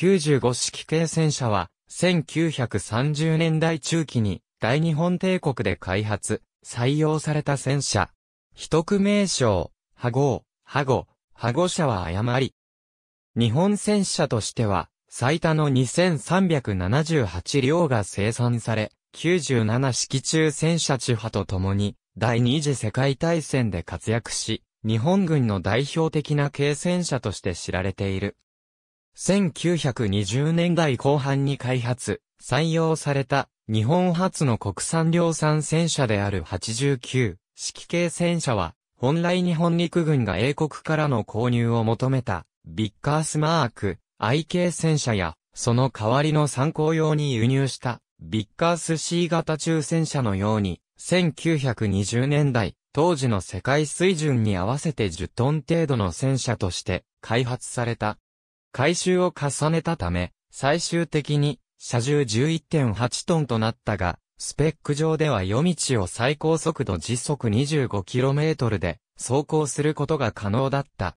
95式系戦車は、1930年代中期に大日本帝国で開発、採用された戦車。一区名称、ハゴー、ハゴ、ハゴ車は誤り。日本戦車としては、最多の2378両が生産され、97式中戦車地派と共に、第二次世界大戦で活躍し、日本軍の代表的な軽戦車として知られている。1920年代後半に開発、採用された日本初の国産量産戦車である89式系戦車は、本来日本陸軍が英国からの購入を求めた、ビッカースマーク、i 系戦車や、その代わりの参考用に輸入した、ビッカース C 型中戦車のように、1920年代、当時の世界水準に合わせて10トン程度の戦車として、開発された。改修を重ねたため、最終的に車重11.8トンとなったが、スペック上では夜道を最高速度時速 25km で走行することが可能だった。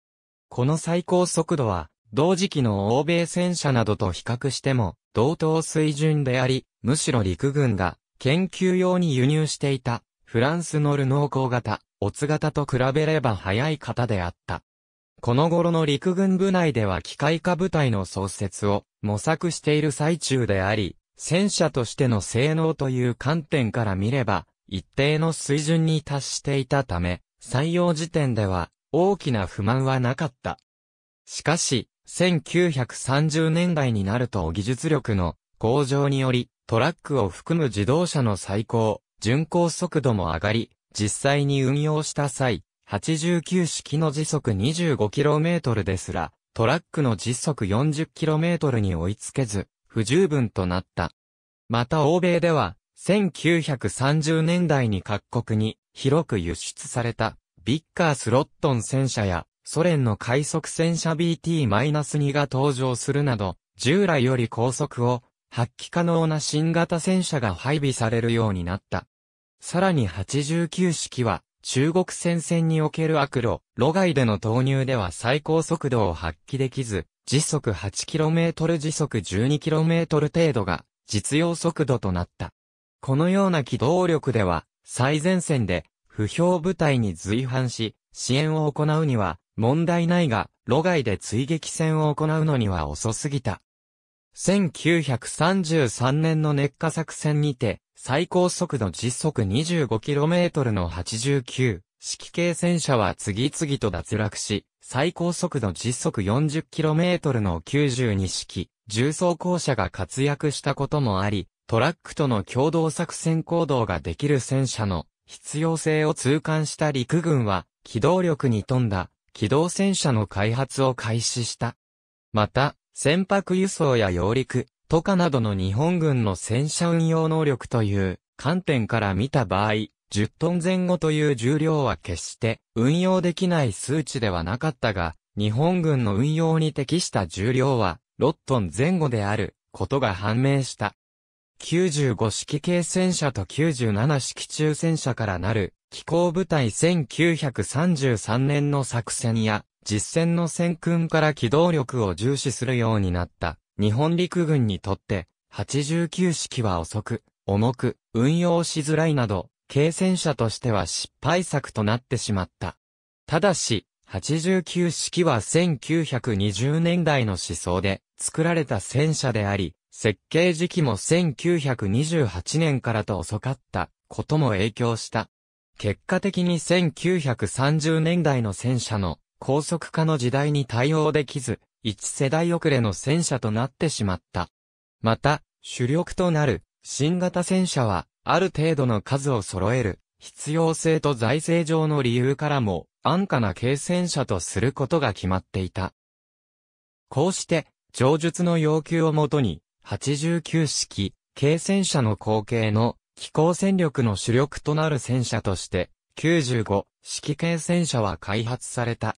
この最高速度は、同時期の欧米戦車などと比較しても同等水準であり、むしろ陸軍が研究用に輸入していたフランスのルノー工型、オツ型と比べれば速い型であった。この頃の陸軍部内では機械化部隊の創設を模索している最中であり、戦車としての性能という観点から見れば、一定の水準に達していたため、採用時点では大きな不満はなかった。しかし、1930年代になると技術力の向上により、トラックを含む自動車の最高、巡航速度も上がり、実際に運用した際、89式の時速 25km ですら、トラックの時速 40km に追いつけず、不十分となった。また欧米では、1930年代に各国に広く輸出された、ビッカースロットン戦車や、ソ連の快速戦車 BT-2 が登場するなど、従来より高速を発揮可能な新型戦車が配備されるようになった。さらに89式は、中国戦線における悪路、路外での投入では最高速度を発揮できず、時速 8km 時速 12km 程度が実用速度となった。このような機動力では、最前線で、不評部隊に随伴し、支援を行うには問題ないが、路外で追撃戦を行うのには遅すぎた。1933年の熱火作戦にて、最高速度実速 25km の89式系戦車は次々と脱落し、最高速度実速 40km の92式重装甲車が活躍したこともあり、トラックとの共同作戦行動ができる戦車の必要性を痛感した陸軍は、機動力に富んだ機動戦車の開発を開始した。また、船舶輸送や揚陸、とかなどの日本軍の戦車運用能力という観点から見た場合、10トン前後という重量は決して運用できない数値ではなかったが、日本軍の運用に適した重量は6トン前後であることが判明した。95式軽戦車と97式中戦車からなる機構部隊1933年の作戦や実戦の戦訓から機動力を重視するようになった日本陸軍にとって89式は遅く、重く、運用しづらいなど、軽戦車としては失敗作となってしまった。ただし、89式は1920年代の思想で作られた戦車であり、設計時期も1928年からと遅かったことも影響した。結果的に1930年代の戦車の高速化の時代に対応できず、一世代遅れの戦車となってしまった。また、主力となる新型戦車は、ある程度の数を揃える必要性と財政上の理由からも、安価な軽戦車とすることが決まっていた。こうして、上述の要求をもとに、89式、軽戦車の後継の、機構戦力の主力となる戦車として、95式軽戦車は開発された。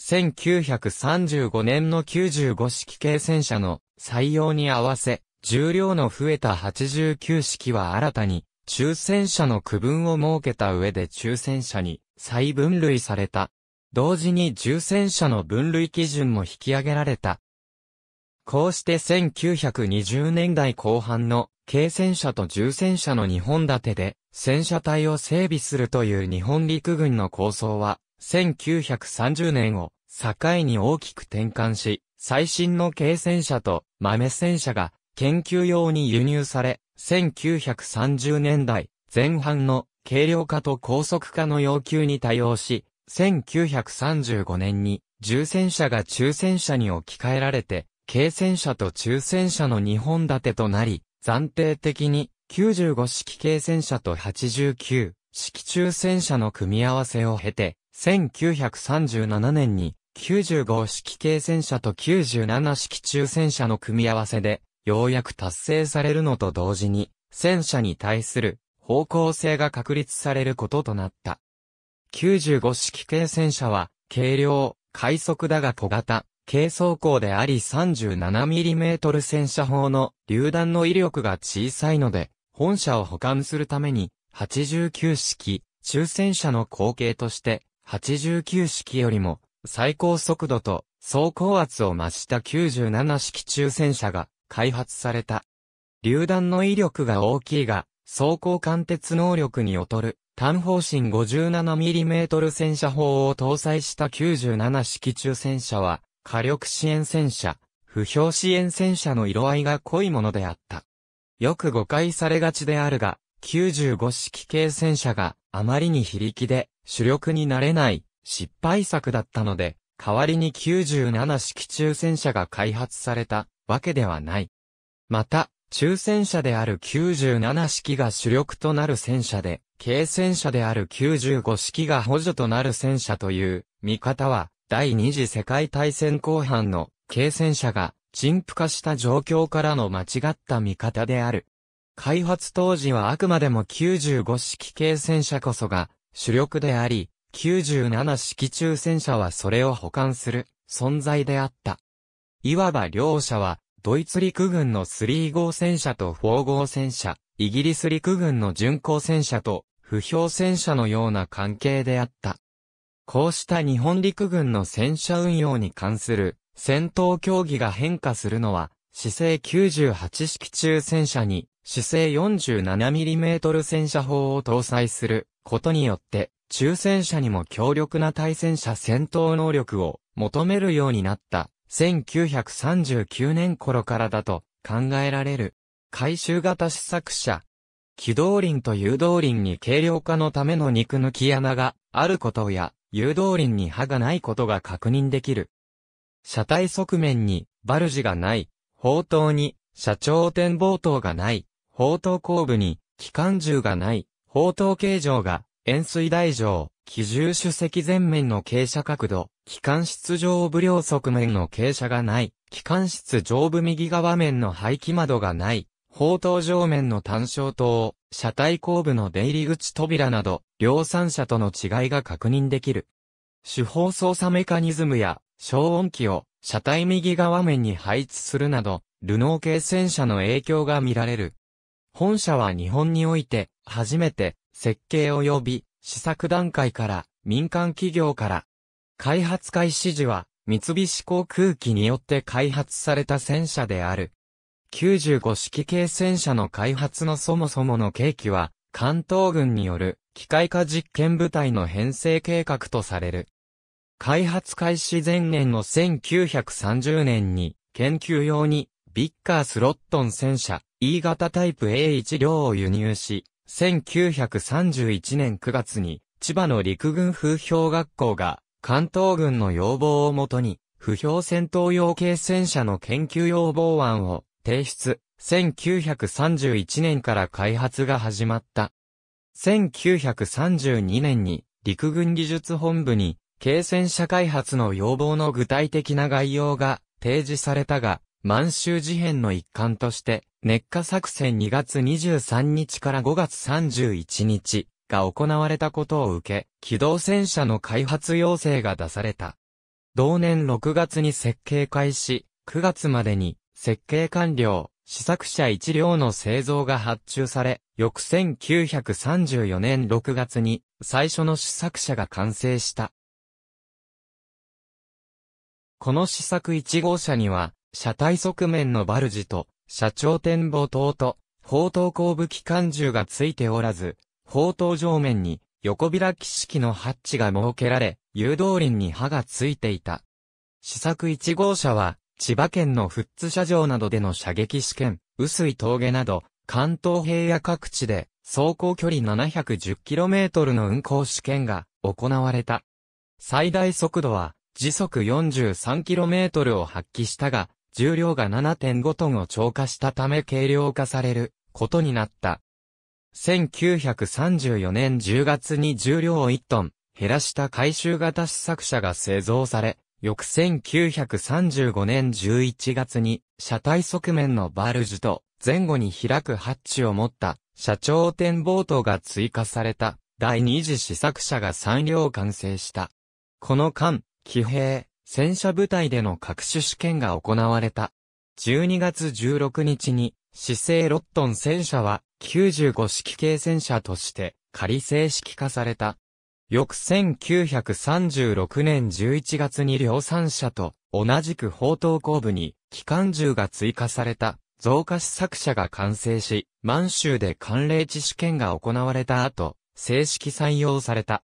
1935年の95式軽戦車の採用に合わせ、重量の増えた89式は新たに、抽選車の区分を設けた上で抽選車に再分類された。同時に重戦車の分類基準も引き上げられた。こうして1920年代後半の軽戦車と重戦車の2本立てで戦車隊を整備するという日本陸軍の構想は1930年を境に大きく転換し、最新の軽戦車と豆戦車が研究用に輸入され、1930年代前半の軽量化と高速化の要求に対応し、1935年に重戦車が中戦車に置き換えられて、軽戦車と中戦車の2本立てとなり、暫定的に95式軽戦車と89式中戦車の組み合わせを経て、1937年に95式軽戦車と97式中戦車の組み合わせで、ようやく達成されるのと同時に、戦車に対する方向性が確立されることとなった。95式軽戦車は、軽量、快速だが小型、軽装甲であり 37mm 戦車砲の榴弾の威力が小さいので、本車を保管するために、89式、中戦車の後継として、89式よりも最高速度と走行圧を増した97式中戦車が開発された。榴弾の威力が大きいが、走行貫徹能力に劣る単方針 57mm 戦車砲を搭載した97式中戦車は火力支援戦車、不評支援戦車の色合いが濃いものであった。よく誤解されがちであるが、95式系戦車があまりに非力で主力になれない失敗作だったので、代わりに97式中戦車が開発されたわけではない。また、中戦車である97式が主力となる戦車で、軽戦車である95式が補助となる戦車という見方は、第二次世界大戦後半の軽戦車が陳腐化した状況からの間違った見方である。開発当時はあくまでも95式軽戦車こそが主力であり、97式中戦車はそれを補完する存在であった。いわば両者は、ドイツ陸軍の3号戦車と4号戦車、イギリス陸軍の巡航戦車と不評戦車のような関係であった。こうした日本陸軍の戦車運用に関する戦闘競技が変化するのは、姿勢98式中戦車に姿勢 47mm 戦車砲を搭載することによって、抽選者にも強力な対戦者戦闘能力を求めるようになった1939年頃からだと考えられる。回収型試作車。機動輪と誘導輪に軽量化のための肉抜き穴があることや、誘導輪に歯がないことが確認できる。車体側面にバルジがない、砲塔に車長展望塔がない、砲塔後部に機関銃がない、砲塔形状が、円錐台状、機重主席前面の傾斜角度、機関室上部両側面の傾斜がない、機関室上部右側面の排気窓がない、砲塔上面の単焦灯、車体後部の出入り口扉など、量産車との違いが確認できる。手法操作メカニズムや、消音器を、車体右側面に配置するなど、ルノー系戦車の影響が見られる。本社は日本において、初めて設計及び試作段階から民間企業から開発開始時は三菱航空機によって開発された戦車である。95式系戦車の開発のそもそもの契機は関東軍による機械化実験部隊の編成計画とされる。開発開始前年の1930年に研究用にビッカースロットン戦車 E 型タイプ A1 両を輸入し、1931年9月に、千葉の陸軍風評学校が、関東軍の要望をもとに、不評戦闘用軽戦車の研究要望案を提出。1931年から開発が始まった。1932年に陸軍技術本部に軽戦車開発の要望の具体的な概要が提示されたが、満州事変の一環として、熱火作戦2月23日から5月31日が行われたことを受け、機動戦車の開発要請が出された。同年6月に設計開始、9月までに設計完了、試作車1両の製造が発注され、翌1934年6月に最初の試作車が完成した。この試作1号車には、車体側面のバルジと、車長展望塔と、砲塔後部機関銃がついておらず、砲塔上面に横開き式のハッチが設けられ、誘導輪に刃がついていた。試作1号車は、千葉県の富津車場などでの射撃試験、薄い峠など、関東平野各地で、走行距離 710km の運行試験が行われた。最大速度は時速 43km を発揮したが、重量が7.5トンを超過したため軽量化されることになった。1934年10月に重量を1トン減らした回収型試作車が製造され、翌1935年11月に車体側面のバルジュと前後に開くハッチを持った車長展望塔が追加された第二次試作車が3両完成した。この間、騎兵、戦車部隊での各種試験が行われた。12月16日に、市政ロットン戦車は95式系戦車として仮正式化された。翌1936年11月に量産車と同じく砲塔後部に機関銃が追加された増加試作車が完成し、満州で寒冷地試験が行われた後、正式採用された。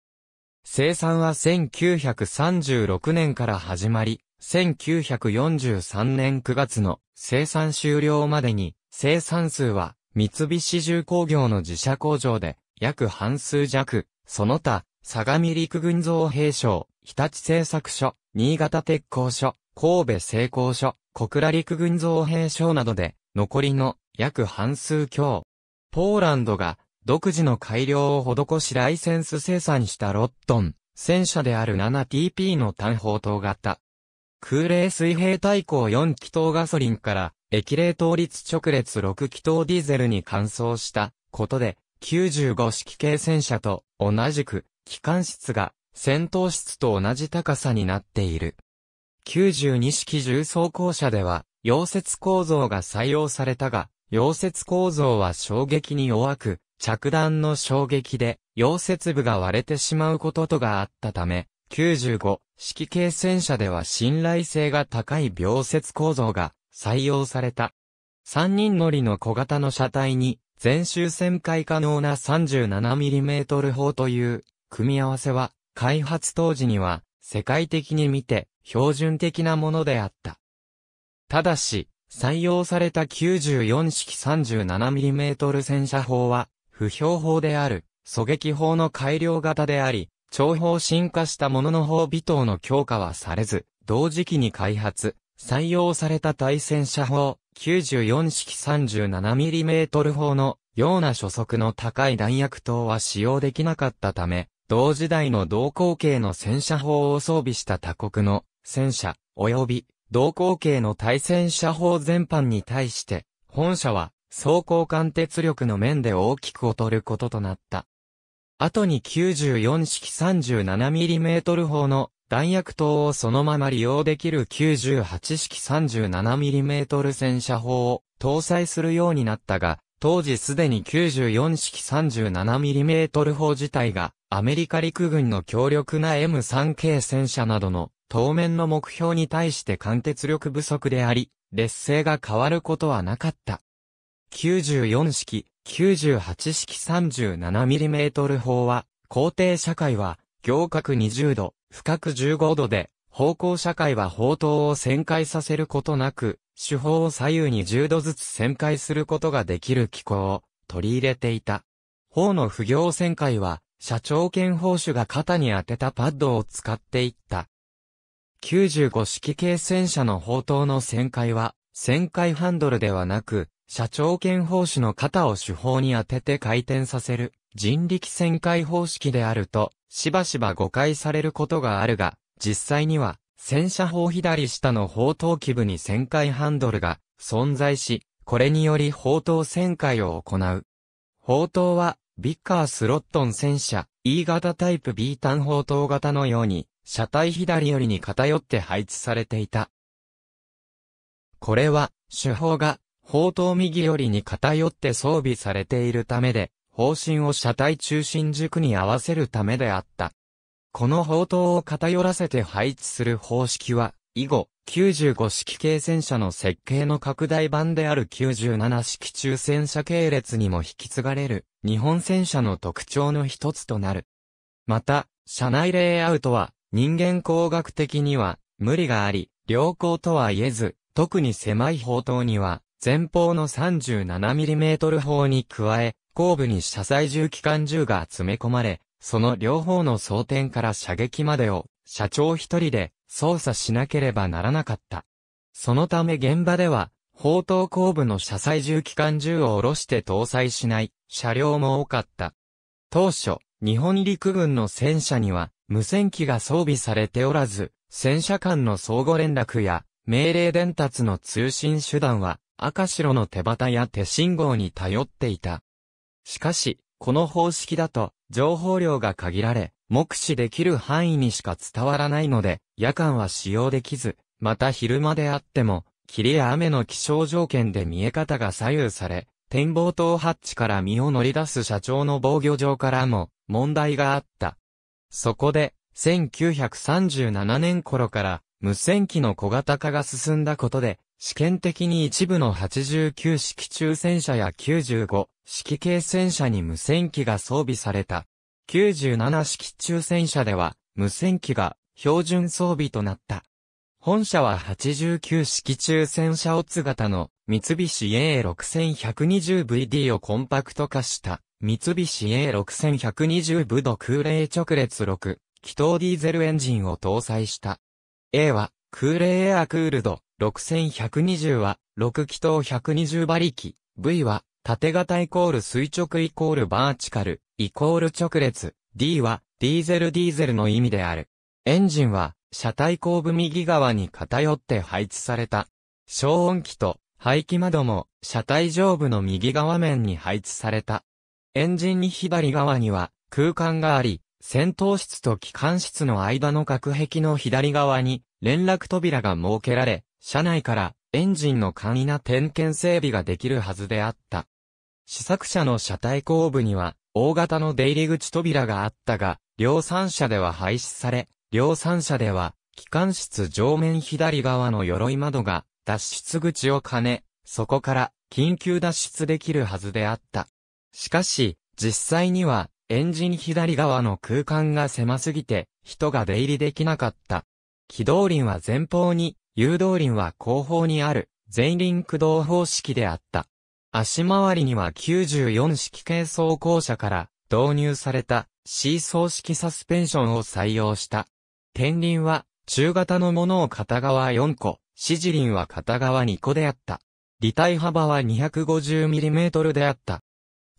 生産は1936年から始まり、1943年9月の生産終了までに、生産数は三菱重工業の自社工場で約半数弱、その他、相模陸軍造兵廠、日立製作所、新潟鉄工所、神戸製工所、小倉陸軍造兵廠などで、残りの約半数強。ポーランドが独自の改良を施しライセンス生産したロットン、戦車である 7TP の単砲塔型。空冷水平対向4気筒ガソリンから液冷倒立直列6気筒ディーゼルに換装したことで95式系戦車と同じく機関室が戦闘室と同じ高さになっている。92式重装甲車では溶接構造が採用されたが、溶接構造は衝撃に弱く、着弾の衝撃で、溶接部が割れてしまうこととがあったため、95式系戦車では信頼性が高い溶接構造が採用された。3人乗りの小型の車体に、全周旋回可能な 37mm 砲という組み合わせは、開発当時には世界的に見て標準的なものであった。ただし、採用された94式 37mm 戦車砲は不評法である、狙撃法の改良型であり、長方進化したものの砲尾等の強化はされず、同時期に開発、採用された対戦車砲、94式 37mm 砲のような初速の高い弾薬等は使用できなかったため、同時代の同口径の戦車砲を装備した他国の戦車、及び同口径の対戦車砲全般に対して、本社は走行貫鉄力の面で大きく劣ることとなった。後に94式 37mm 砲の弾薬等をそのまま利用できる98式 37mm 戦車砲を搭載するようになったが、当時すでに94式 37mm 砲自体がアメリカ陸軍の強力な M3 系戦車などの当面の目標に対して貫徹力不足であり、劣勢が変わることはなかった。94式、98式 37mm 砲は、皇帝社会は、行角20度、深角15度で、方向社会は砲塔を旋回させることなく、手法を左右に10度ずつ旋回することができる機構を取り入れていた。砲の不行旋回は、社長兼砲手が肩に当てたパッドを使っていった。95式軽戦車の砲塔の旋回は、旋回ハンドルではなく、社長兼方手の肩を手法に当てて回転させる人力旋回方式であると、しばしば誤解されることがあるが、実際には、戦車砲左下の砲塔基部に旋回ハンドルが存在し、これにより砲塔旋回を行う。砲塔は、ビッカースロットン戦車 E 型タイプ B 単砲塔型のように、車体左寄りに偏って配置されていた。これは、手法が砲塔右寄りに偏って装備されているためで、方針を車体中心軸に合わせるためであった。この砲塔を偏らせて配置する方式は、以後、95式系戦車の設計の拡大版である97式中戦車系列にも引き継がれる、日本戦車の特徴の一つとなる。また、車内レイアウトは、人間工学的には、無理があり、良好とは言えず、特に狭い砲塔には、前方の 37mm 砲に加え、後部に車載銃機関銃が詰め込まれ、その両方の装填から射撃までを、社長一人で操作しなければならなかった。そのため現場では、砲塔後部の車載銃機関銃を下ろして搭載しない車両も多かった。当初、日本陸軍の戦車には無線機が装備されておらず、戦車間の相互連絡や命令伝達の通信手段は赤白の手旗や手信号に頼っていた。しかし、この方式だと、情報量が限られ、目視できる範囲にしか伝わらないので、夜間は使用できず、また昼間であっても、霧や雨の気象条件で見え方が左右され、展望塔ハッチから身を乗り出す社長の防御場からも問題があった。そこで、1937年頃から無線機の小型化が進んだことで、試験的に一部の89式中戦車や95式軽戦車に無線機が装備された。97式中戦車では無線機が標準装備となった。本社は89式中戦車オツ型の三菱 A6120VD をコンパクト化した三菱 A6120 部。度空冷直列6気筒ディーゼルエンジンを搭載した。A は空冷エアクールド6120は、6気筒120馬力、V は、縦型イコール垂直イコールバーチカル、イコール直列、D は、ディーゼルディーゼルの意味である。エンジンは、車体後部右側に偏って配置された。消音器と排気窓も車体上部の右側面に配置された。エンジンに左側には空間があり、戦闘室と機関室の間の隔壁の左側に連絡扉が設けられ、車内からエンジンの簡易な点検整備ができるはずであった。試作車の車体後部には大型の出入り口扉があったが、量産車では廃止され、量産車では機関室上面左側の鎧窓が脱出口を兼ね、そこから緊急脱出できるはずであった。しかし、実際にはエンジン左側の空間が狭すぎて人が出入りできなかった。機動輪は前方に誘導輪は後方にある、前輪駆動方式であった。足回りには94式軽装甲車から導入された C ー式サスペンションを採用した。天輪は中型のものを片側4個、指示輪は片側2個であった。離体幅は 250mm であった。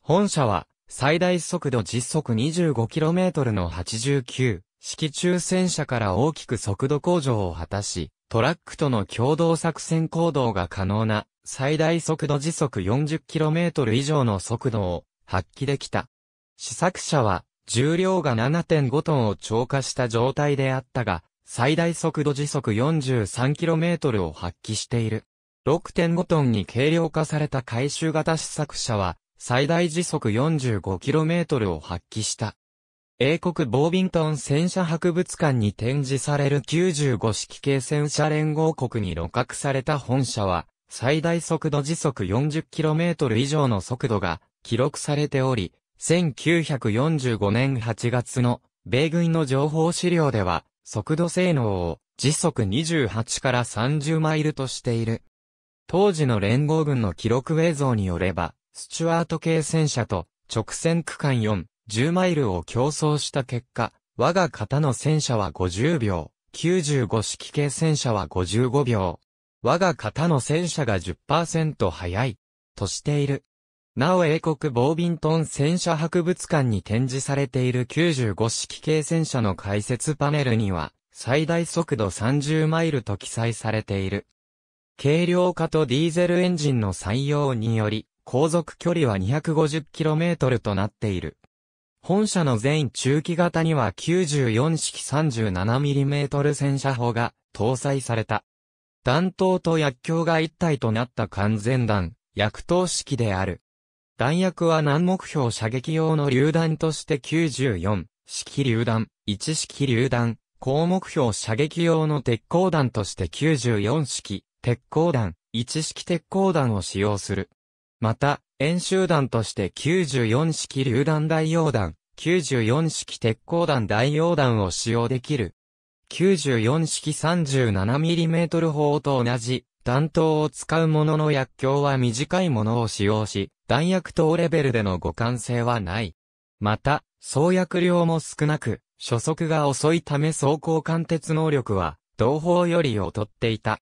本車は最大速度実速 25km の89式中戦車から大きく速度向上を果たし、トラックとの共同作戦行動が可能な最大速度時速 40km 以上の速度を発揮できた。試作車は重量が7.5トンを超過した状態であったが、最大速度時速 43km を発揮している。6.5トンに軽量化された回収型試作車は、最大時速 45km を発揮した。英国ボービントン戦車博物館に展示される95式系戦車連合国に露獲された本車は、最大速度時速 40km 以上の速度が記録されており、1945年8月の米軍の情報資料では、速度性能を時速28から30マイルとしている。当時の連合軍の記録映像によれば、スチュワート系戦車と直線区間4、10マイルを競争した結果、我が型の戦車は50秒、95式系戦車は55秒。我が型の戦車が10%速い、としている。なお英国ボービントン戦車博物館に展示されている95式系戦車の解説パネルには、最大速度30マイルと記載されている。軽量化とディーゼルエンジンの採用により、航続距離は 250km となっている。本社の全中期型には94式 37mm 戦車砲が搭載された。弾頭と薬莢が一体となった完全弾、薬頭式である。弾薬は難目標射撃用の榴弾として94式榴弾、1式榴弾、高目標射撃用の鉄鋼弾として94式鉄鋼弾、1式鉄鋼弾を使用する。また、演習弾として94式榴弾代用弾、94式鉄鋼弾代用弾を使用できる。94式 37mm 砲と同じ弾頭を使うものの薬莢は短いものを使用し、弾薬等レベルでの互換性はない。また、創薬量も少なく、初速が遅いため走行貫鉄能力は、同砲より劣っていた。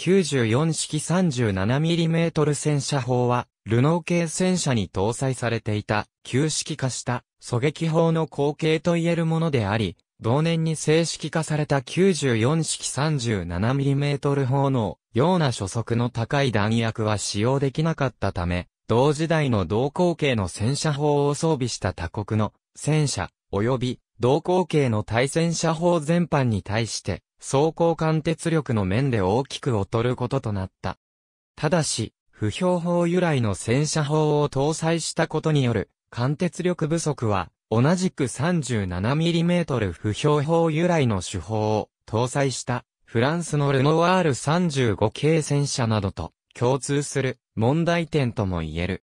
94式 37mm 戦車砲は、ルノー系戦車に搭載されていた、旧式化した狙撃砲の後継と言えるものであり、同年に正式化された94式 37mm 砲のような初速の高い弾薬は使用できなかったため、同時代の同口径の戦車砲を装備した他国の戦車、及び同口径の対戦車砲全般に対して、走行貫徹力の面で大きく劣ることとなった。ただし、不評法由来の戦車砲を搭載したことによる貫徹力不足は、同じく 37mm 不評法由来の手法を搭載したフランスのルノワール35系戦車などと共通する問題点とも言える。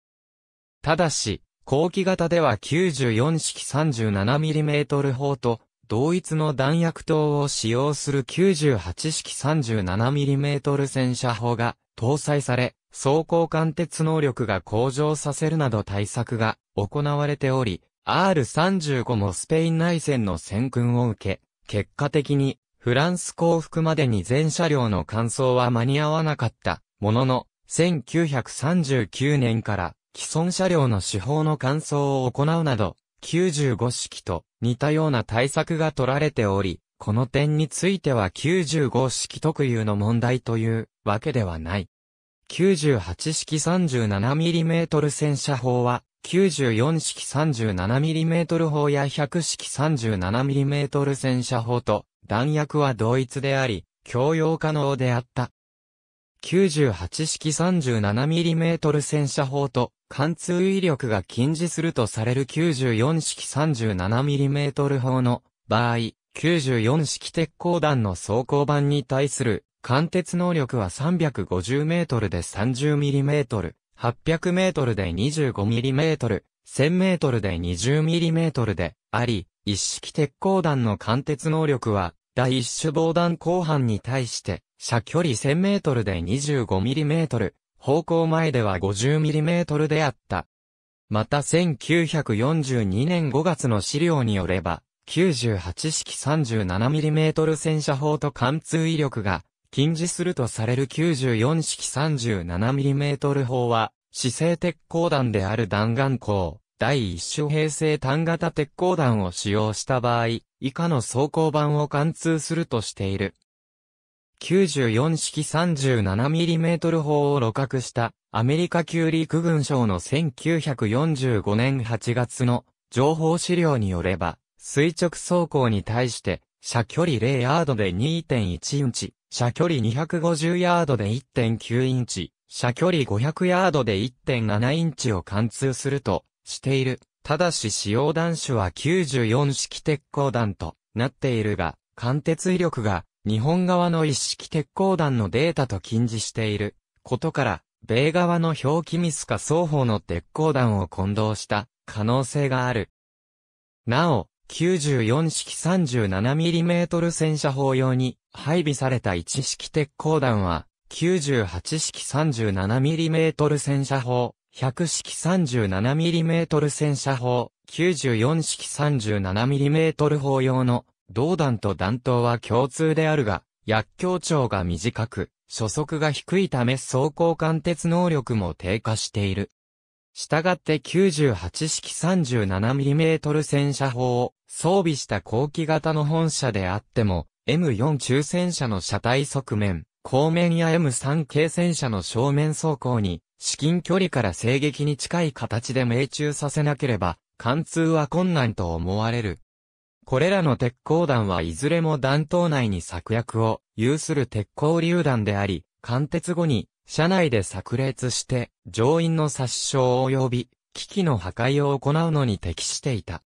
ただし、後期型では94式 37mm 砲と同一の弾薬筒を使用する98式 37mm 戦車砲が搭載され、装甲貫徹能力が向上させるなど対策が行われており、R35 もスペイン内戦の戦訓を受け、結果的にフランス降伏までに全車両の完走は間に合わなかったものの、1939年から既存車両の手法の完走を行うなど、95式と似たような対策が取られており、この点については95式特有の問題というわけではない。98式 37mm 戦車砲は、94式 37mm 砲や100式 37mm 戦車砲と弾薬は同一であり、共用可能であった。98式 37mm 戦車砲と貫通威力が禁じするとされる94式 37mm 砲の場合、94式鉄鋼弾の装甲板に対する貫鉄能力は350メートルで30ミリメートル、800メートルで25ミリメートル、1000メートルで20ミリメートルであり、一式鉄鋼弾の貫鉄能力は、第一種防弾後半に対して、射距離1000メートルで25ミリメートル、方向前では 50mm であった。また1942年5月の資料によれば、98式 37mm 戦車砲と貫通威力が禁止するとされる94式 37mm 砲は、姿勢鉄鋼弾である弾丸鋼、第一種平成単型鉄鋼弾を使用した場合、以下の装甲板を貫通するとしている。94式 37mm 砲を露獲したアメリカ旧陸軍省の1945年8月の情報資料によれば、垂直走行に対して射距離0ヤードで2.1インチ、射距離250ヤードで1.9インチ、射距離500ヤードで1.7インチを貫通するとしている。ただし使用弾種は94式鉄鋼弾となっているが、貫鉄威力が日本側の一式鉄鋼弾のデータと近似していることから、米側の表記ミスか双方の鉄鋼弾を混同した可能性がある。なお、94式 37mm 戦車砲用に配備された一式鉄鋼弾は、98式 37mm 戦車砲、100式 37mm 戦車砲、94式 37mm 砲用の道弾と弾頭は共通であるが、薬莢長が短く、初速が低いため走行貫徹能力も低下している。したがって98式 37mm 戦車砲を装備した後期型の本車であっても、M4 中戦車の車体側面、後面や M3 軽戦車の正面走行に、至近距離から正撃に近い形で命中させなければ、貫通は困難と思われる。これらの鉄鋼弾はいずれも弾頭内に作薬を有する鉄鋼榴弾であり、貫徹後に、車内で炸裂して、乗員の殺傷及び、機器の破壊を行うのに適していた。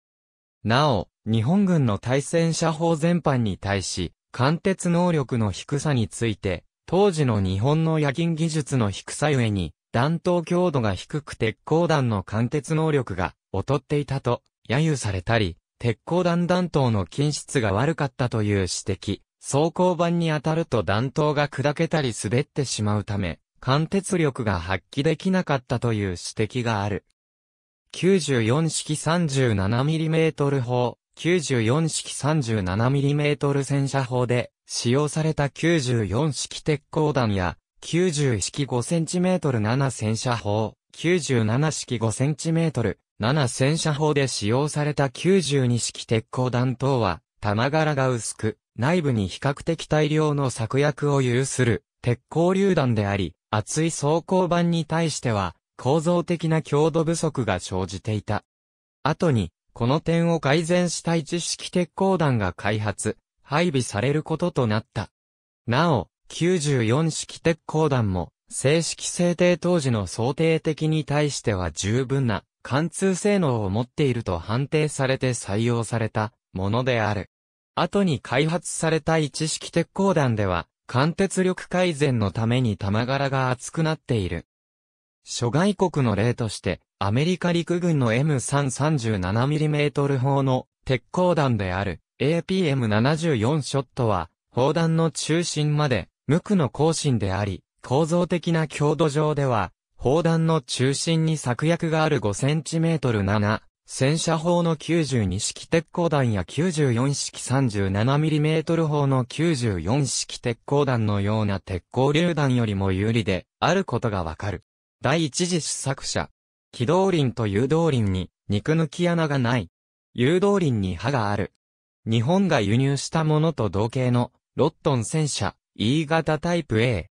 なお、日本軍の対戦車砲全般に対し、貫徹能力の低さについて、当時の日本の夜勤技術の低さゆえに、弾頭強度が低く鉄鋼弾の貫徹能力が劣っていたと、揶揄されたり、鉄鋼弾弾頭の筋質が悪かったという指摘。装甲板に当たると弾頭が砕けたり滑ってしまうため、貫鉄力が発揮できなかったという指摘がある。94式 37mm 砲、94式 37mm 戦車砲で使用された94式鉄鋼弾や90式 5cm7 戦車砲、97式 5cm 7戦車砲で使用された92式鉄鋼弾等は、玉柄が薄く、内部に比較的大量の作薬を有する、鉄鋼榴弾であり、厚い装甲板に対しては、構造的な強度不足が生じていた。後に、この点を改善した一式鉄鋼弾が開発、配備されることとなった。なお、94式鉄鋼弾も、正式制定当時の想定的に対しては十分な貫通性能を持っていると判定されて採用されたものである。後に開発された一式鉄鋼弾では、貫鉄力改善のために弾柄が厚くなっている。諸外国の例として、アメリカ陸軍の M337mm 砲の鉄鋼弾である APM74 ショットは、砲弾の中心まで無垢の更新であり、構造的な強度上では砲弾の中心に作薬がある5センチメートル7、戦車砲の92式鉄鋼弾や94式 37mm 砲の94式鉄鋼弾のような鉄鋼榴弾よりも有利であることがわかる。第一次試作車。機動輪と誘導輪に肉抜き穴がない。誘導輪に刃がある。日本が輸入したものと同型のロットン戦車 E 型タイプ A。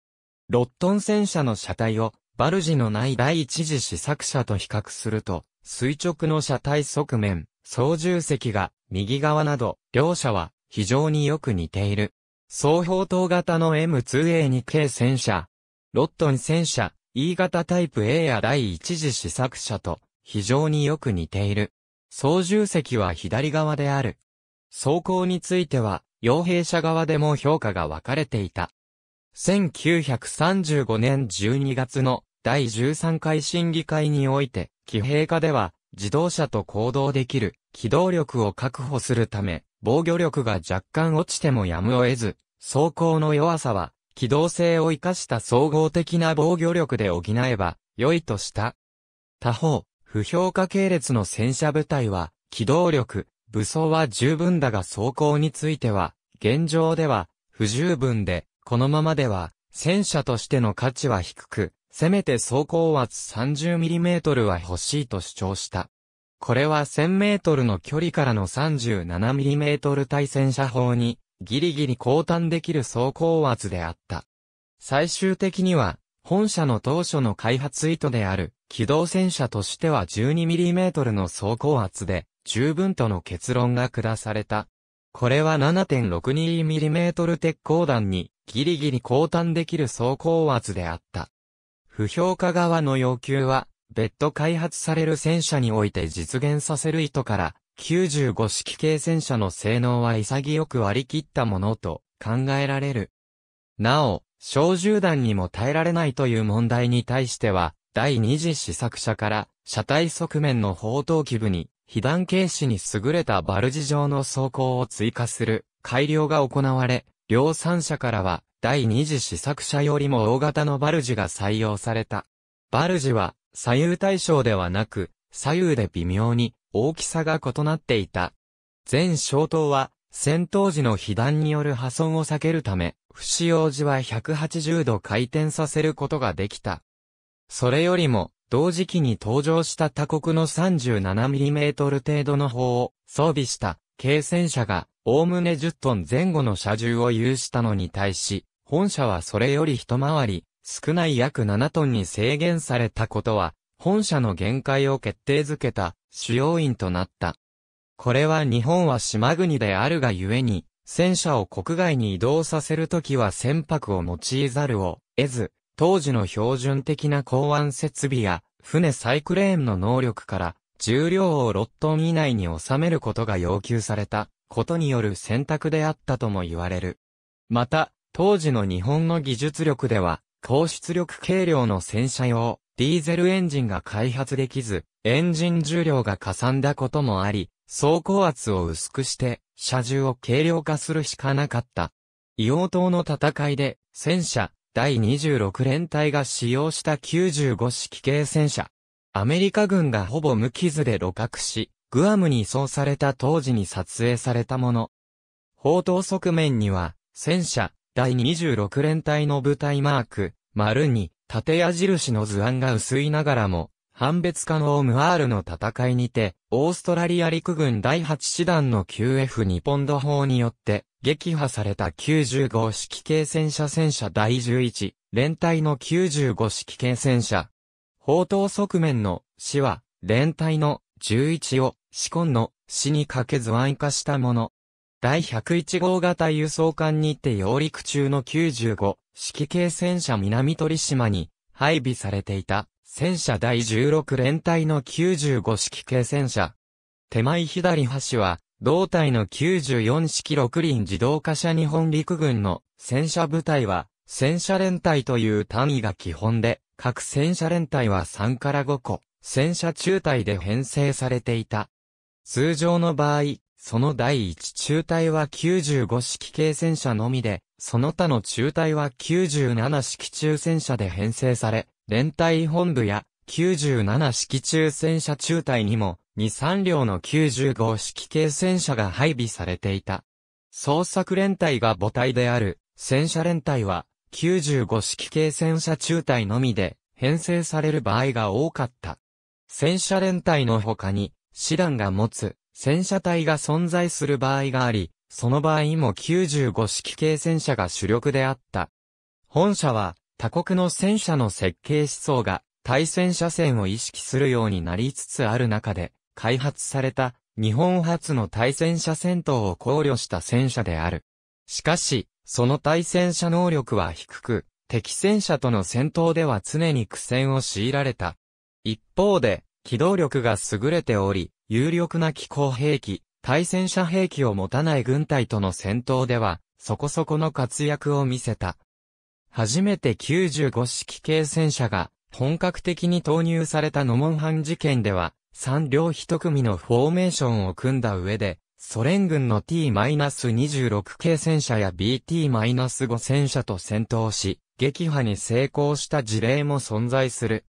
ロットン戦車の車体をバルジのない第一次試作車と比較すると、垂直の車体側面、操縦席が右側など、両車は非常によく似ている。双方等型の M2A2 系戦車、ロットン戦車、E 型タイプ A や第一次試作車と非常によく似ている。操縦席は左側である。走行については、傭兵車側でも評価が分かれていた。1935年12月の第13回審議会において、騎兵化では、自動車と行動できる機動力を確保するため、防御力が若干落ちてもやむを得ず、走行の弱さは、機動性を生かした総合的な防御力で補えば、良いとした。他方、不評価系列の戦車部隊は、機動力、武装は十分だが走行については、現状では、不十分で、このままでは、戦車としての価値は低く、せめて走行圧 30mm は欲しいと主張した。これは 1000m の距離からの 37mm 対戦車砲にギリギリ交換できる走行圧であった。最終的には本社の当初の開発意図である機動戦車としては 12mm の走行圧で十分との結論が下された。これは 7.62mm 鉄鋼弾にギリギリ交換できる走行圧であった。不評価側の要求は、別途開発される戦車において実現させる意図から、95式系戦車の性能は潔く割り切ったものと考えられる。なお、小銃弾にも耐えられないという問題に対しては、第二次試作車から、車体側面の砲塔基部に、被弾軽視に優れたバルジ状の装甲を追加する改良が行われ、量産車からは、第二次試作車よりも大型のバルジが採用された。バルジは左右対称ではなく、左右で微妙に大きさが異なっていた。全小灯は戦闘時の被弾による破損を避けるため、不使用時は180度回転させることができた。それよりも、同時期に登場した他国の 37mm 程度の砲を装備した軽戦車がおおむね10トン前後の車重を有したのに対し、本社はそれより一回り、少ない約7トンに制限されたことは、本社の限界を決定づけた、主要因となった。これは日本は島国であるがゆえに、戦車を国外に移動させるときは船舶を用いざるを得ず、当時の標準的な港湾設備や、船サイクレーンの能力から、重量を6トン以内に収めることが要求された。ことによる選択であったとも言われる。また、当時の日本の技術力では、高出力軽量の戦車用、ディーゼルエンジンが開発できず、エンジン重量がかさんだこともあり、走行圧を薄くして、車重を軽量化するしかなかった。硫黄島の戦いで、戦車、第26連隊が使用した95式系戦車。アメリカ軍がほぼ無傷で露獲し、グアムに移送された当時に撮影されたもの。砲塔側面には、戦車、第26連隊の部隊マーク、丸に、縦矢印の図案が薄いながらも、判別可能ムアールの戦いにて、オーストラリア陸軍第8師団の q f 2ポンド砲によって、撃破された95式系戦車戦車第11、連隊の95式系戦車。砲塔側面の、死は、連隊の11を、死根の、死にかけ図案化したもの。第101号型輸送艦にて揚陸中の95、式系戦車南鳥島に、配備されていた、戦車第16連隊の95式系戦車。手前左端は、同隊の94式6輪自動化車日本陸軍の戦車部隊は、戦車連隊という単位が基本で、各戦車連隊は3から5個。戦車中隊で編成されていた。通常の場合、その第1中隊は95式軽戦車のみで、その他の中隊は97式中戦車で編成され、連隊本部や97式中戦車中隊にも、2、3両の95式軽戦車が配備されていた。捜索連隊が母体である、戦車連隊は、95式軽戦車中隊のみで、編成される場合が多かった。戦車連隊の他に、師団が持つ戦車隊が存在する場合があり、その場合も95式系戦車が主力であった。本社は他国の戦車の設計思想が対戦車線を意識するようになりつつある中で開発された日本初の対戦車戦闘を考慮した戦車である。しかし、その対戦車能力は低く、敵戦車との戦闘では常に苦戦を強いられた。一方で、機動力が優れており、有力な機構兵器、対戦車兵器を持たない軍隊との戦闘では、そこそこの活躍を見せた。初めて95式軽戦車が本格的に投入されたノモンハン事件では、3両1組のフォーメーションを組んだ上で、ソ連軍の T-26 軽戦車や BT-5 戦車と戦闘し、撃破に成功した事例も存在する。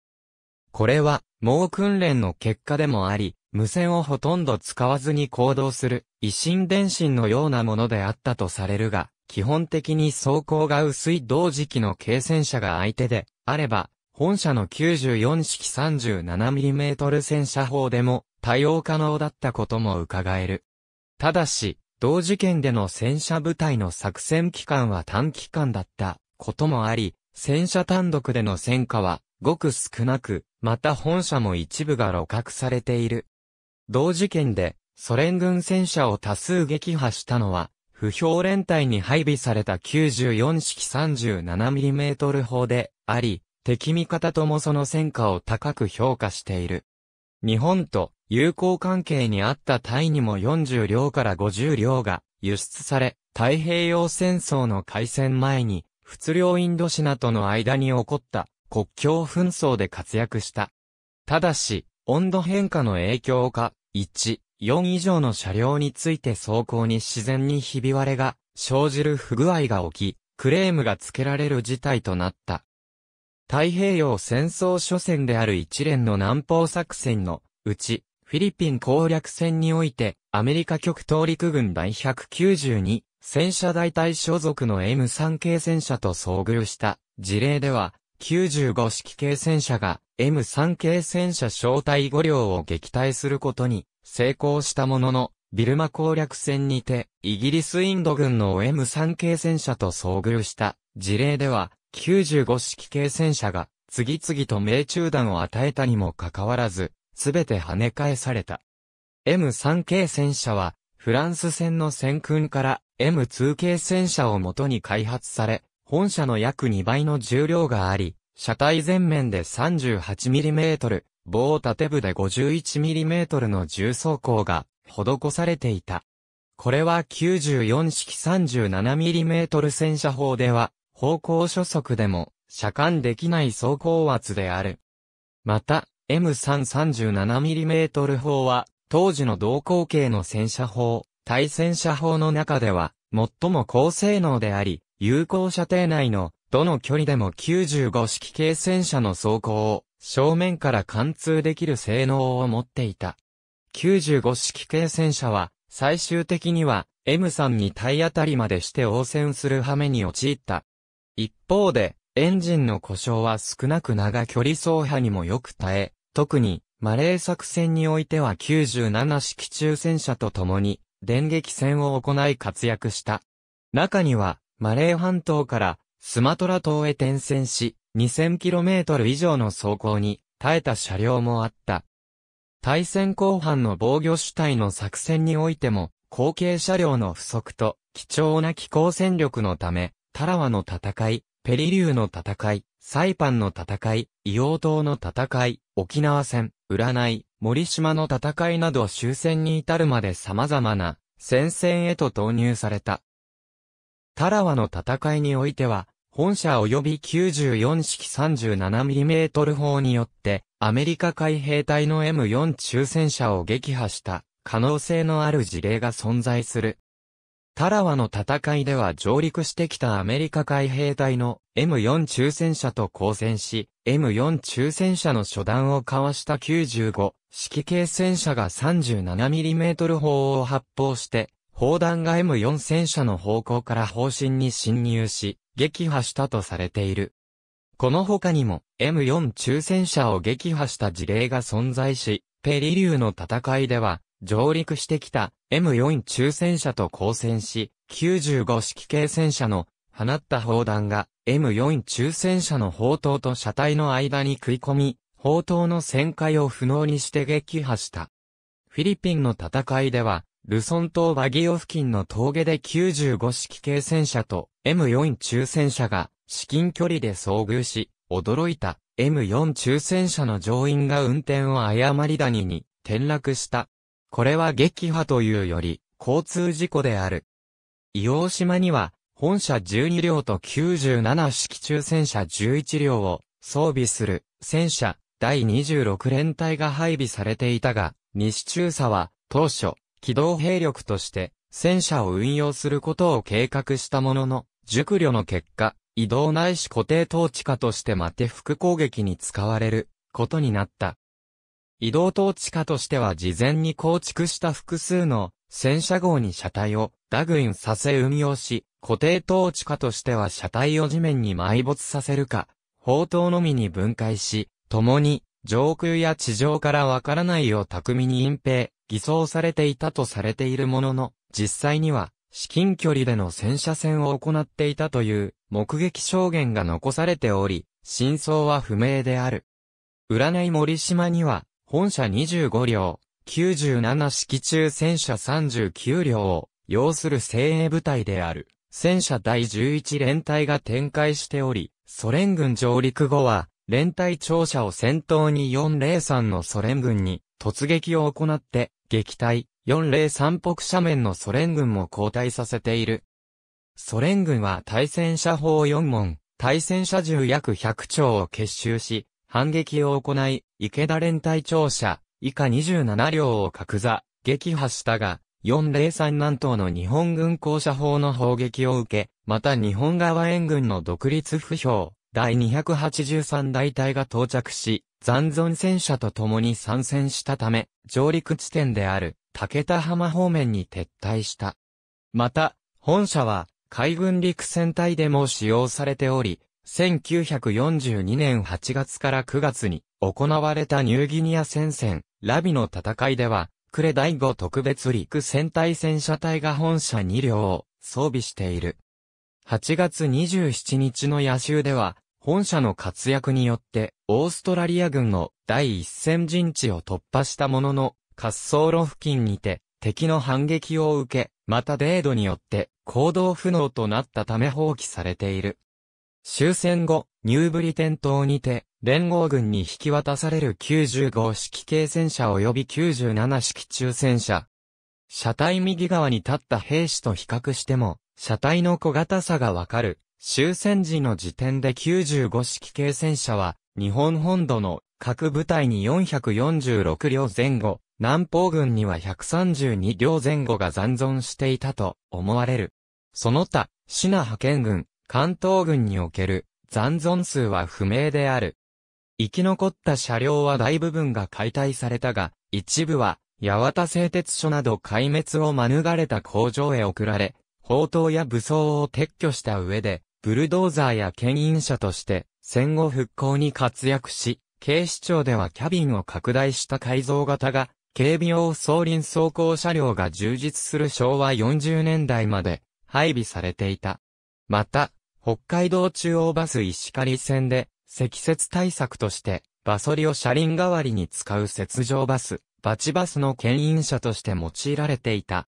これは、猛訓練の結果でもあり、無線をほとんど使わずに行動する、維新電信のようなものであったとされるが、基本的に走行が薄い同時期の軽戦車が相手で、あれば、本社の94式 37mm 戦車砲でも対応可能だったことも伺える。ただし、同時件での戦車部隊の作戦期間は短期間だったこともあり、戦車単独での戦果はごく少なく、また本社も一部が露獲されている。同事件で、ソ連軍戦車を多数撃破したのは、不評連隊に配備された94式 37mm 砲であり、敵味方ともその戦果を高く評価している。日本と友好関係にあったタイにも40両から50両が輸出され、太平洋戦争の開戦前に、仏領インドシナとの間に起こった国境紛争で活躍した。ただし、温度変化の影響か、1、4以上の車両について走行に自然にひび割れが生じる不具合が起き、クレームが付けられる事態となった。太平洋戦争初戦である一連の南方作戦のうち、フィリピン攻略戦において、アメリカ極東陸軍第192戦車大隊所属の M3 系戦車と遭遇した事例では、95式軽戦車が M3 軽戦車小隊5両を撃退することに成功したものの、ビルマ攻略戦にて、イギリスインド軍の M3 軽戦車と遭遇した事例では、95式軽戦車が次々と命中弾を与えたにもかかわらず、すべて跳ね返された。M3 軽戦車は、フランス戦の戦訓から M2 軽戦車を元に開発され、本車の約2倍の重量があり、車体前面で 38mm、棒縦部で 51mm の重装甲が施されていた。これは94式 37mm 戦車砲では、方向初速でも、車間できない走行圧である。また、M337mm 砲は、当時の同口径の戦車砲、対戦車砲の中では、最も高性能であり、有効射程内のどの距離でも95式系戦車の走行を正面から貫通できる性能を持っていた。95式系戦車は最終的には M3 に体当たりまでして応戦する羽目に陥った。一方でエンジンの故障は少なく長距離走破にもよく耐え、特にマレー作戦においては97式中戦車と共に電撃戦を行い活躍した。中にはマレー半島からスマトラ島へ転戦し、2000km 以上の走行に耐えた車両もあった。対戦後半の防御主体の作戦においても、後継車両の不足と貴重な機構戦力のため、タラワの戦い、ペリリューの戦い、サイパンの戦い、イオウ島の戦い、沖縄戦、占い、森島の戦いなど終戦に至るまで様々な戦線へと投入された。タラワの戦いにおいては、本社及び94式 37mm 砲によって、アメリカ海兵隊の M4 中戦車を撃破した可能性のある事例が存在する。タラワの戦いでは上陸してきたアメリカ海兵隊の M4 中戦車と交戦し、M4 中戦車の初段を交わした95式軽戦車が 37mm 砲を発砲して、砲弾が M4 戦車の方向から方針に侵入し、撃破したとされている。この他にも M4 中戦車を撃破した事例が存在し、ペリリューの戦いでは、上陸してきた M4 中戦車と交戦し、95式系戦車の放った砲弾が M4 中戦車の砲塔と車体の間に食い込み、砲塔の旋回を不能にして撃破した。フィリピンの戦いでは、ルソン島バギオ付近の峠で95式軽戦車と M4 中戦車が至近距離で遭遇し、驚いた M4 中戦車の乗員が運転を誤り谷に転落した。これは撃破というより交通事故である。伊黄島には本社12両と97式中戦車11両を装備する戦車第26連隊が配備されていたが、西中佐は当初機動兵力として戦車を運用することを計画したものの、熟慮の結果、移動ないし固定統治下としてマテ副攻撃に使われることになった。移動統治下としては事前に構築した複数の戦車号に車体をダグインさせ運用し、固定統治下としては車体を地面に埋没させるか、砲塔のみに分解し、共に上空や地上からわからないよう巧みに隠蔽、偽装されていたとされているものの、実際には、至近距離での戦車戦を行っていたという目撃証言が残されており、真相は不明である。占い森島には、本社25両、97式中戦車39両を、要する精鋭部隊である、戦車第11連隊が展開しており、ソ連軍上陸後は、連隊庁舎を先頭に403のソ連軍に突撃を行って、撃退、403北斜面のソ連軍も後退させている。ソ連軍は対戦車砲4門、対戦車銃約100丁を結集し、反撃を行い、池田連隊庁舎、以下27両を格座、撃破したが、403南東の日本軍校舎砲の砲撃を受け、また日本側援軍の独立不評、第283大隊が到着し、残存戦車と共に参戦したため、上陸地点である竹田浜方面に撤退した。また、本社は海軍陸戦隊でも使用されており、1942年8月から9月に行われたニューギニア戦線、ラビの戦いでは、クレ第5特別陸戦隊戦車隊が本社2両を装備している。8月27日の野州では、本社の活躍によって、オーストラリア軍の第一線陣地を突破したものの、滑走路付近にて、敵の反撃を受け、またデードによって行動不能となったため放棄されている。終戦後、ニューブリテン島にて、連合軍に引き渡される95式軽戦車及び97式中戦車。車体右側に立った兵士と比較しても、車体の小型さがわかる。終戦時の時点で95式軽戦車は、日本本土の各部隊に446両前後、南方軍には132両前後が残存していたと思われる。その他、シナ派遣軍、関東軍における残存数は不明である。生き残った車両は大部分が解体されたが、一部は八幡製鉄所など壊滅を免れた工場へ送られ、砲塔や武装を撤去した上で、ブルドーザーや牽引車として、戦後復興に活躍し、警視庁ではキャビンを拡大した改造型が、警備用装輪走行車両が充実する昭和40年代まで配備されていた。また、北海道中央バス石狩線で、積雪対策として、バソリを車輪代わりに使う雪上バス、バチバスの牽引車として用いられていた。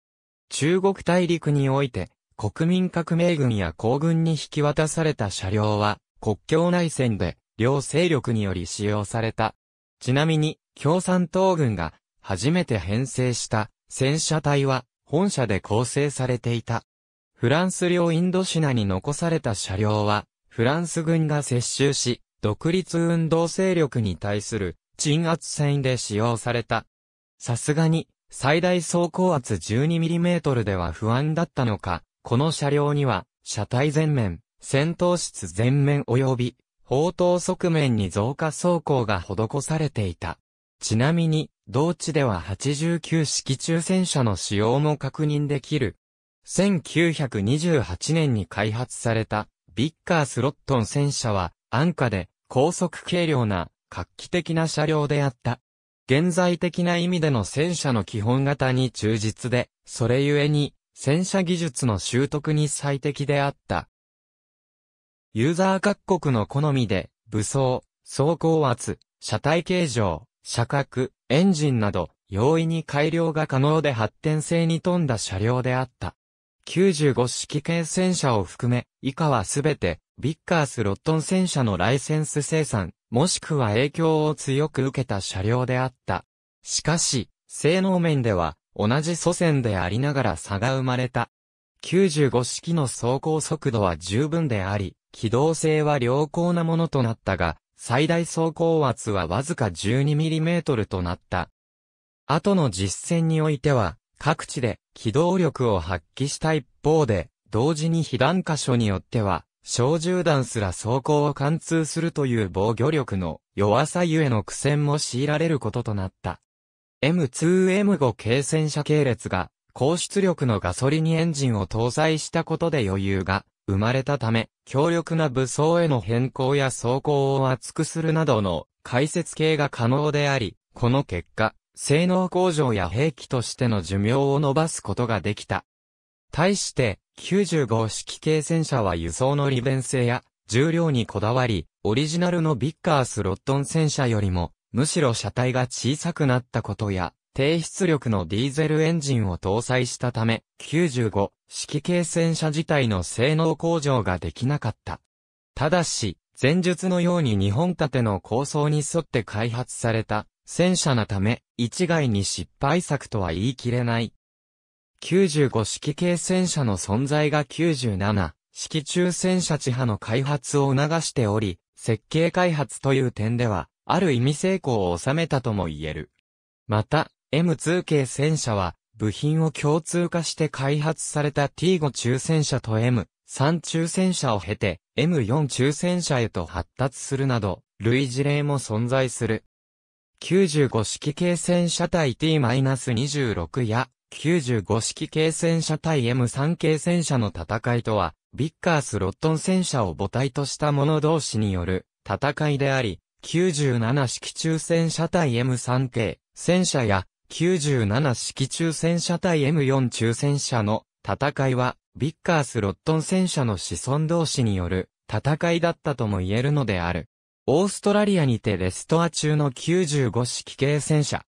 中国大陸において、国民革命軍や皇軍に引き渡された車両は、国境内戦で、両勢力により使用された。ちなみに、共産党軍が、初めて編成した、戦車隊は、本社で構成されていた。フランス領インドシナに残された車両は、フランス軍が接収し、独立運動勢力に対する鎮圧戦で使用された。さすがに、最大走行圧 12mm では不安だったのか、この車両には、車体前面、戦闘室前面及び、砲塔側面に増加装甲が施されていた。ちなみに、同地では89式中戦車の使用も確認できる。1928年に開発された、ビッカースロットン戦車は、安価で、高速軽量な、画期的な車両であった。現在的な意味での戦車の基本型に忠実で、それゆえに、戦車技術の習得に最適であった。ユーザー各国の好みで、武装、走行圧、車体形状、車格、エンジンなど、容易に改良が可能で発展性に富んだ車両であった。95式系戦車を含め、以下はすべて、ビッカースロットン戦車のライセンス生産、もしくは影響を強く受けた車両であった。しかし、性能面では、同じ祖先でありながら差が生まれた。95式の走行速度は十分であり、機動性は良好なものとなったが、最大走行圧はわずか 12mm となった。後の実戦においては、各地で機動力を発揮した一方で、同時に被弾箇所によっては、小銃弾すら走行を貫通するという防御力の弱さゆえの苦戦も強いられることとなった。M2M5 軽戦車系列が高出力のガソリンエンジンを搭載したことで余裕が生まれたため、強力な武装への変更や走行を厚くするなどの解説系が可能であり、この結果、性能向上や兵器としての寿命を伸ばすことができた。対して、95式軽戦車は輸送の利便性や重量にこだわり、オリジナルのビッカースロットン戦車よりもむしろ車体が小さくなったことや、低出力のディーゼルエンジンを搭載したため、95式系戦車自体の性能向上ができなかった。ただし、前述のように日本盾ての構想に沿って開発された戦車なため、一概に失敗作とは言い切れない。95式系戦車の存在が97式中戦車地派の開発を促しており、設計開発という点では、ある意味成功を収めたとも言える。また、M2 系戦車は、部品を共通化して開発された T5 中戦車と M3 中戦車を経て M4 中戦車へと発達するなど、類似例も存在する。95式系戦車対 T-26 や95式系戦車対 M3 系戦車の戦いとは、ビッカース・ロットン戦車を母体とした者同士による戦いであり、97式中戦車対 M3 系戦車や97式中戦車対 M4 中戦車の戦いは、ビッカース・ロットン戦車の子孫同士による戦いだったとも言えるのである。オーストラリアにてレストア中の95式系戦車。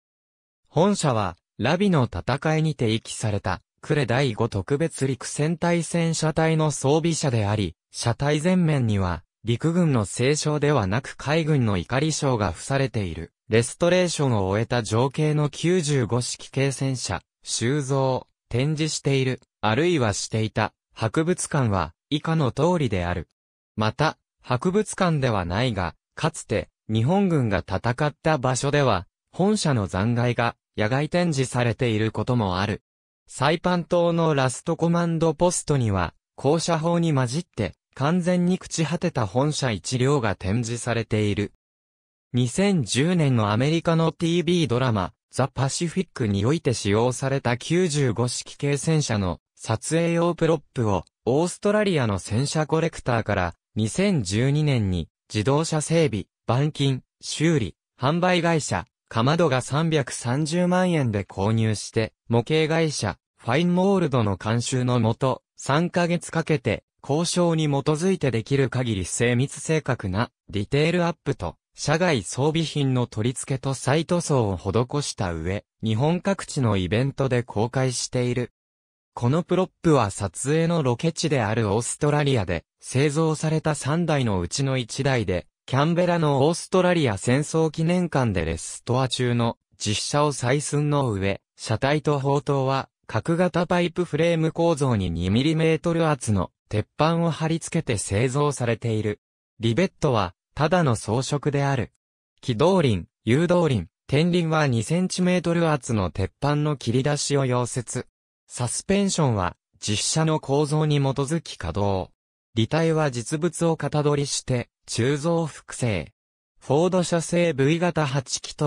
本社は、ラビの戦いにて遺棄された、クレ第5特別陸戦隊戦車隊の装備車であり、車体前面には、陸軍の聖章ではなく海軍の怒り章が付されている。レストレーションを終えた情景の95式軽戦車、収蔵、展示している、あるいはしていた、博物館は、以下の通りである。また、博物館ではないが、かつて、日本軍が戦った場所では、本社の残骸が、野外展示されていることもある。サイパン島のラストコマンドポストには、校舎法に混じって、完全に朽ち果てた本社一両が展示されている。2010年のアメリカの TV ドラマ、ザ・パシフィックにおいて使用された95式系戦車の撮影用プロップをオーストラリアの戦車コレクターから2012年に自動車整備、板金、修理、販売会社、かまどが330万円で購入して模型会社、ファインモールドの監修のもと3ヶ月かけて交渉に基づいてできる限り精密正確なディテールアップと社外装備品の取り付けと再塗装を施した上、日本各地のイベントで公開している。このプロップは撮影のロケ地であるオーストラリアで製造された3台のうちの1台で、キャンベラのオーストラリア戦争記念館でレストア中の実写を採寸の上、車体と砲塔は角型パイプフレーム構造に 2mm 厚の鉄板を貼り付けて製造されている。リベットは、ただの装飾である。軌道輪、誘導輪、天輪は 2cm 厚の鉄板の切り出しを溶接。サスペンションは、実車の構造に基づき稼働。履体は実物を型取りして、鋳造複製。フォード社製 V 型8気筒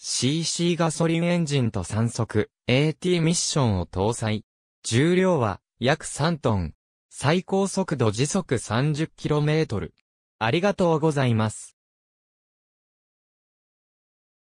5000cc ガソリンエンジンと3速 AT ミッションを搭載。重量は約3トン。最高速度時速 30km。ありがとうございます。